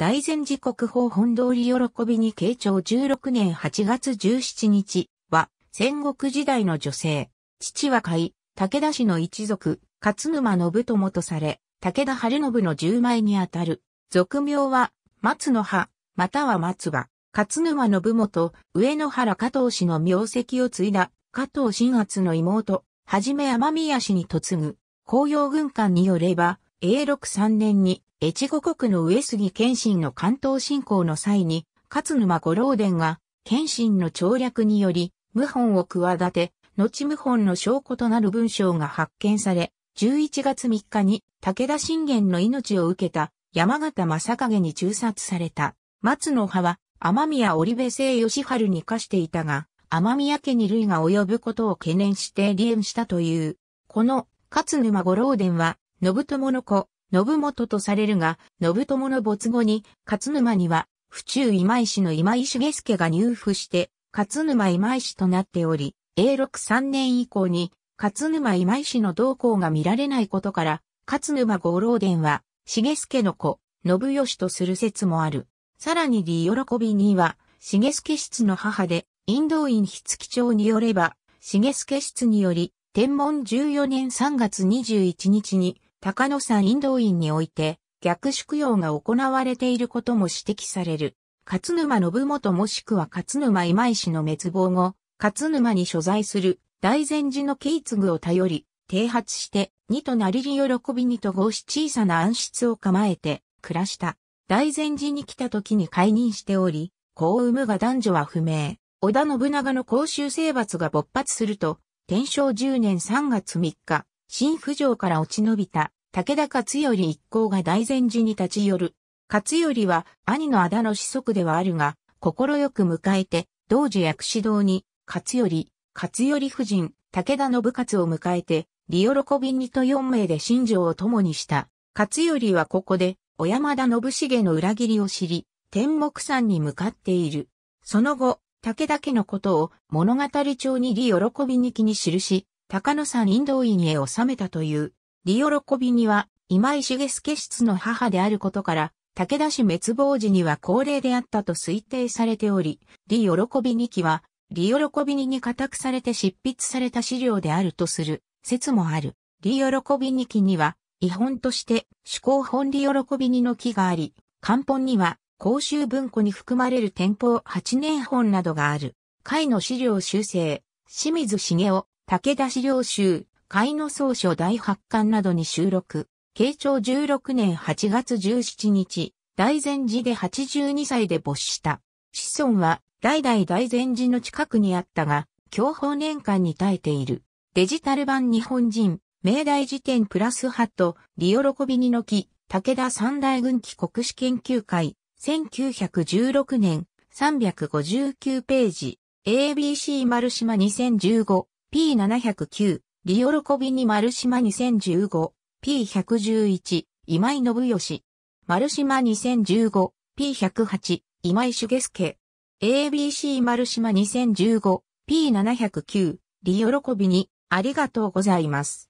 大前寺国宝本通り喜びに慶長16年8月17日は、戦国時代の女性。父は甲斐、武田氏の一族、勝沼信友とされ、武田晴信の十枚にあたる。俗名は、松の葉、または松葉。勝沼信元、上野原加藤氏の名跡を継いだ、加藤新発の妹、はじめ天宮氏に嫁ぐ。紅葉軍艦によれば、永禄3年に、越後国の上杉謙信の関東侵攻の際に、勝沼五郎伝が、謙信の調略により、謀反を企て、後謀反の証拠となる文章が発見され、11月3日に武田信玄の命を受けた山形正影に中殺された。松の葉は天宮織部聖義春に課していたが、天宮家に類が及ぶことを懸念して離縁したという。この勝沼五郎伝は信友の子、信元とされるが、信友の没後に、勝沼には、府中今井氏の今井重助が入府して、勝沼今井氏となっており、永禄3年以降に、勝沼今井氏の動向が見られないことから、勝沼五郎伝は、重助の子、信義とする説もある。さらに李喜びには、重助室の母で、ンド院筆記長によれば、重助室により、天文14年3月21日に、高野山引導院において逆宿用が行われていることも指摘される。勝沼信元もしくは勝沼今井氏の滅亡後、勝沼に所在する大善寺の慶継を頼り、剃発して、二となりり喜びにと合し小さな暗室を構えて暮らした。大善寺に来た時に解任しており、子を産むが男女は不明。織田信長の公衆征伐が勃発すると、天正10年3月3日、新府城から落ち延びた武田勝頼一行が大善寺に立ち寄る。勝頼は兄の仇の子息ではあるが、心よく迎えて、同時薬師堂に、勝頼、勝頼夫人、武田信勝を迎えて、利喜びにと4名で新城を共にした。勝頼はここで、小山田信繁の裏切りを知り、天目山に向かっている。その後、武田家のことを物語帳に利喜びに気に記し、高野山林道院へ収めたという、利喜びには、今井重助室の母であることから、武田氏滅亡時には高齢であったと推定されており、利喜び2期は、利喜びにに固くされて執筆された資料であるとする説もある。利喜び2期には、違本として主公本利喜び2の木があり、漢本には公衆文庫に含まれる天保八年本などがある。会の資料修正、清水茂雄、武田資料集、海の総書第発巻などに収録。慶長16年8月17日、大前寺で82歳で没した。子孫は、代々大前寺の近くにあったが、教保年間に耐えている。デジタル版日本人、明大辞典プラスハット、喜びにのき、武田三大軍旗国史研究会、1916年、359ページ、ABC 丸島2015 P709、リオロコビニ・マルシマ2015、P111、今井信義。マルシマ2015、P108、今井茂介。ABC マルシマ2015、P709、リオロコビニ、ありがとうございます。